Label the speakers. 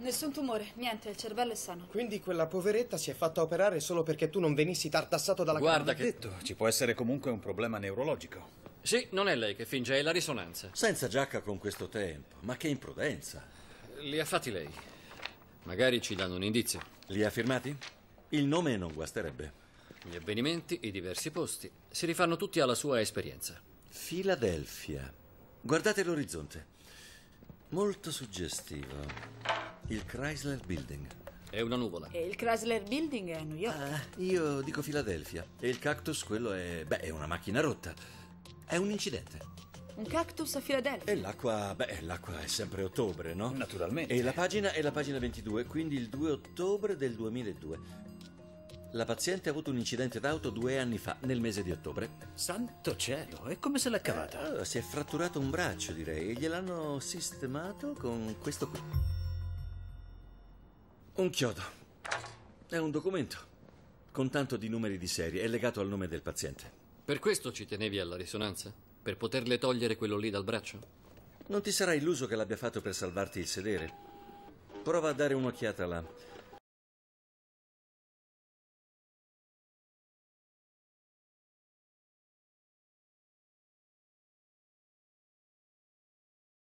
Speaker 1: Nessun tumore, niente,
Speaker 2: il cervello è sano. Quindi quella poveretta si è fatta operare solo perché tu non venissi tartassato dalla Guarda che... detto, ci può essere comunque un problema neurologico.
Speaker 1: Sì, non è lei che finge, è la risonanza.
Speaker 2: Senza giacca con questo tempo, ma che imprudenza.
Speaker 1: Li ha fatti lei. Magari ci danno un indizio. Li ha firmati? Il nome non guasterebbe. Gli avvenimenti, i diversi posti, si rifanno tutti alla sua esperienza.
Speaker 2: Filadelfia. Guardate l'orizzonte. Molto suggestivo. Il Chrysler Building. È una nuvola. E il Chrysler Building è a New York. Ah, io dico Filadelfia. E il cactus, quello è. Beh, è una macchina rotta. È un incidente. Un cactus a Filadelfia. E l'acqua. Beh, l'acqua è sempre ottobre, no? Naturalmente. E la pagina è la pagina 22, quindi il 2 ottobre del 2002. La paziente ha avuto un incidente d'auto due anni fa, nel mese di ottobre. Santo cielo, e come se l'ha cavata? Eh, oh, si è fratturato un braccio, direi, e gliel'hanno sistemato con questo qui. Un chiodo. È un documento. Con tanto di numeri di serie. e legato al nome del paziente.
Speaker 1: Per questo ci tenevi alla risonanza? Per poterle togliere quello lì dal braccio? Non ti sarà illuso che l'abbia fatto per salvarti il sedere.
Speaker 2: Prova a dare un'occhiata là.